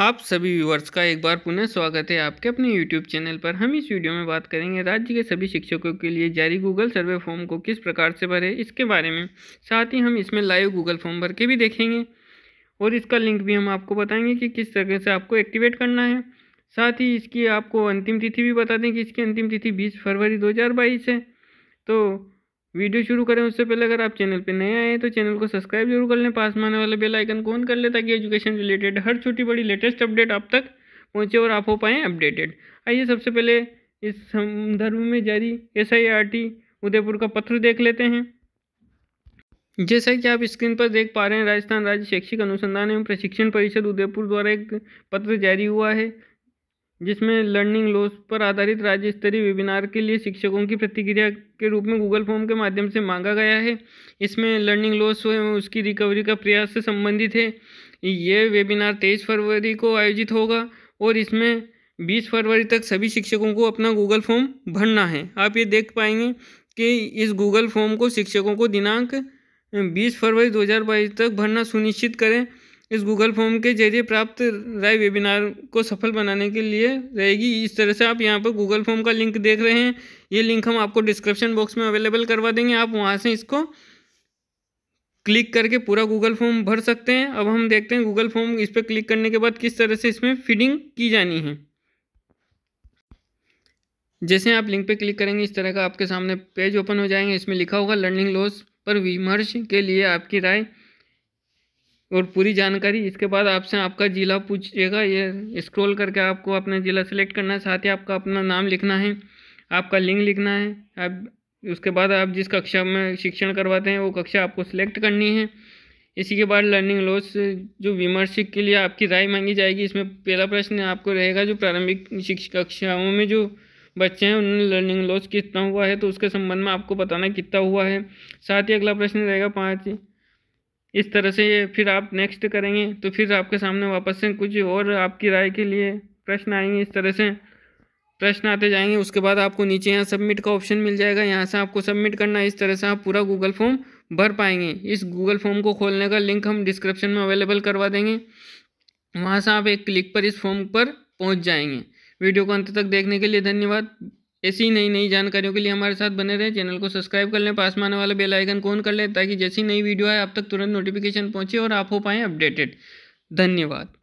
आप सभी व्यूवर्स का एक बार पुनः स्वागत है आपके अपने YouTube चैनल पर हम इस वीडियो में बात करेंगे राज्य के सभी शिक्षकों के लिए जारी गूगल सर्वे फॉर्म को किस प्रकार से भरें इसके बारे में साथ ही हम इसमें लाइव गूगल फॉर्म भर के भी देखेंगे और इसका लिंक भी हम आपको बताएंगे कि किस तरह से आपको एक्टिवेट करना है साथ ही इसकी आपको अंतिम तिथि भी बता दें कि इसकी अंतिम तिथि बीस फरवरी दो है तो वीडियो शुरू करें उससे पहले अगर आप चैनल पर नए आए हैं तो चैनल को सब्सक्राइब जरूर कर लें पास में आने वाला बेल आइकन को ऑन कर लें ताकि एजुकेशन रिलेटेड हर छोटी बड़ी लेटेस्ट अपडेट आप तक पहुँचे और आप हो पाएँ अपडेटेड आइए सबसे पहले इस संदर्भ में जारी एस उदयपुर का पत्र देख लेते हैं जैसा कि आप स्क्रीन पर देख पा रहे हैं राजस्थान राज्य शैक्षिक अनुसंधान एवं प्रशिक्षण परिषद उदयपुर द्वारा एक पत्र जारी हुआ है जिसमें लर्निंग लॉस पर आधारित राज्य स्तरीय वेबिनार के लिए शिक्षकों की प्रतिक्रिया के रूप में गूगल फॉर्म के माध्यम से मांगा गया है इसमें लर्निंग लॉस उसकी रिकवरी का प्रयास से संबंधित है ये वेबिनार तेईस फरवरी को आयोजित होगा और इसमें बीस फरवरी तक सभी शिक्षकों को अपना गूगल फॉर्म भरना है आप ये देख पाएंगे कि इस गूगल फॉर्म को शिक्षकों को दिनांक बीस फरवरी 2022 तक भरना सुनिश्चित करें इस गूगल फॉर्म के जरिए प्राप्त राय वेबिनार को सफल बनाने के लिए रहेगी इस तरह से आप यहाँ पर गूगल फॉर्म का लिंक देख रहे हैं ये लिंक हम आपको डिस्क्रिप्शन बॉक्स में अवेलेबल करवा देंगे आप वहाँ से इसको क्लिक करके पूरा गूगल फॉर्म भर सकते हैं अब हम देखते हैं गूगल फॉर्म इस पर क्लिक करने के बाद किस तरह से इसमें फीडिंग की जानी है जैसे आप लिंक पर क्लिक करेंगे इस तरह का आपके सामने पेज ओपन हो जाएंगे इसमें लिखा होगा लर्निंग लॉस पर विमर्श के लिए आपकी राय और पूरी जानकारी इसके बाद आपसे आपका ज़िला पूछेगा ये स्क्रॉल करके आपको अपना ज़िला सेलेक्ट करना है साथ ही आपका अपना नाम लिखना है आपका लिंक लिखना है आप उसके बाद आप जिस कक्षा में शिक्षण करवाते हैं वो कक्षा आपको सिलेक्ट करनी है इसी के बाद लर्निंग लॉस जो विमर्शिक के लिए आपकी राय मांगी जाएगी इसमें पहला प्रश्न आपको रहेगा जो प्रारंभिक शिक्षा कक्षाओं में जो बच्चे हैं उन्हें लर्निंग लॉस कितना हुआ है तो उसके संबंध में आपको बताना कितना हुआ है साथ ही अगला प्रश्न रहेगा पाँच इस तरह से फिर आप नेक्स्ट करेंगे तो फिर आपके सामने वापस से कुछ और आपकी राय के लिए प्रश्न आएंगे इस तरह से प्रश्न आते जाएंगे उसके बाद आपको नीचे यहाँ सबमिट का ऑप्शन मिल जाएगा यहाँ से आपको सबमिट करना है इस तरह से आप पूरा गूगल फॉर्म भर पाएंगे इस गूगल फॉर्म को खोलने का लिंक हम डिस्क्रिप्शन में अवेलेबल करवा देंगे वहाँ से आप एक क्लिक पर इस फॉर्म पर पहुँच जाएंगे वीडियो को अंत तक देखने के लिए धन्यवाद ऐसी नई नई जानकारियों के लिए हमारे साथ बने रहें चैनल को सब्सक्राइब कर लें पास में आने वाला बेल आइकन कौन कर लें ताकि जैसी नई वीडियो आए आप तक तुरंत नोटिफिकेशन पहुंचे और आप हो पाएँ अपडेटेड धन्यवाद